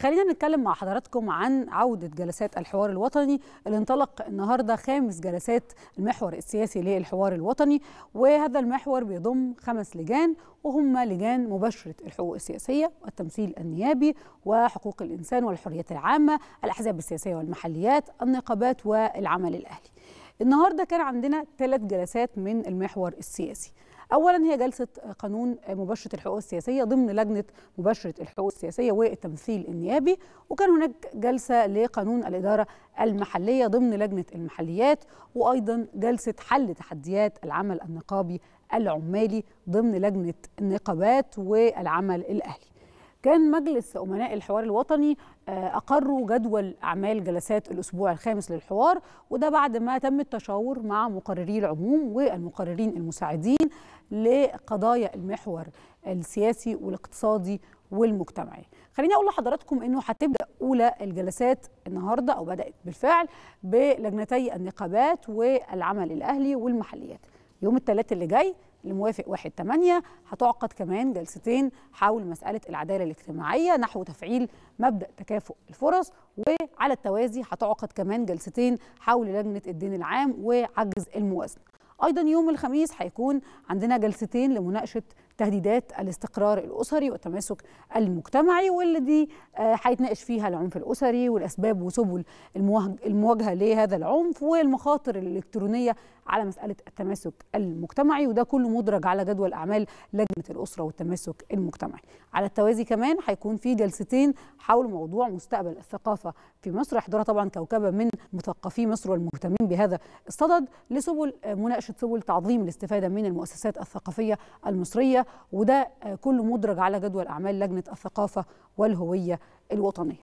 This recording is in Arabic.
خلينا نتكلم مع حضراتكم عن عودة جلسات الحوار الوطني اللي انطلق النهاردة خامس جلسات المحور السياسي للحوار الوطني وهذا المحور بيضم خمس لجان وهم لجان مباشرة الحقوق السياسية والتمثيل النيابي وحقوق الإنسان والحريات العامة الأحزاب السياسية والمحليات النقابات والعمل الأهلي النهارده كان عندنا ثلاث جلسات من المحور السياسي اولا هي جلسه قانون مباشره الحقوق السياسيه ضمن لجنه مباشره الحقوق السياسيه والتمثيل النيابي وكان هناك جلسه لقانون الاداره المحليه ضمن لجنه المحليات وايضا جلسه حل تحديات العمل النقابي العمالي ضمن لجنه النقابات والعمل الاهلي كان مجلس أمناء الحوار الوطني آه، أقروا جدول أعمال جلسات الأسبوع الخامس للحوار وده بعد ما تم التشاور مع مقرري العموم والمقررين المساعدين لقضايا المحور السياسي والاقتصادي والمجتمعي خليني اقول لحضراتكم انه هتبدا اولى الجلسات النهارده او بدات بالفعل بلجنتي النقابات والعمل الاهلي والمحليات يوم الثلاثة اللي جاي الموافق 1 8 هتعقد كمان جلستين حول مساله العداله الاجتماعيه نحو تفعيل مبدا تكافؤ الفرص وعلى التوازي هتعقد كمان جلستين حول لجنه الدين العام وعجز الموازنه. ايضا يوم الخميس هيكون عندنا جلستين لمناقشه تهديدات الاستقرار الاسري والتماسك المجتمعي واللي دي آه، هيتناقش فيها العنف الاسري والاسباب وسبل المواجهه لهذا العنف والمخاطر الالكترونيه على مساله التماسك المجتمعي وده كله مدرج على جدول اعمال لجنه الاسره والتماسك المجتمعي على التوازي كمان هيكون في جلستين حول موضوع مستقبل الثقافه في مصر احضرها طبعا كوكبه من مثقفي مصر والمهتمين بهذا الصدد لسبل آه، مناقشه سبل تعظيم الاستفاده من المؤسسات الثقافيه المصريه وده كله مدرج على جدول أعمال لجنة الثقافة والهوية الوطنية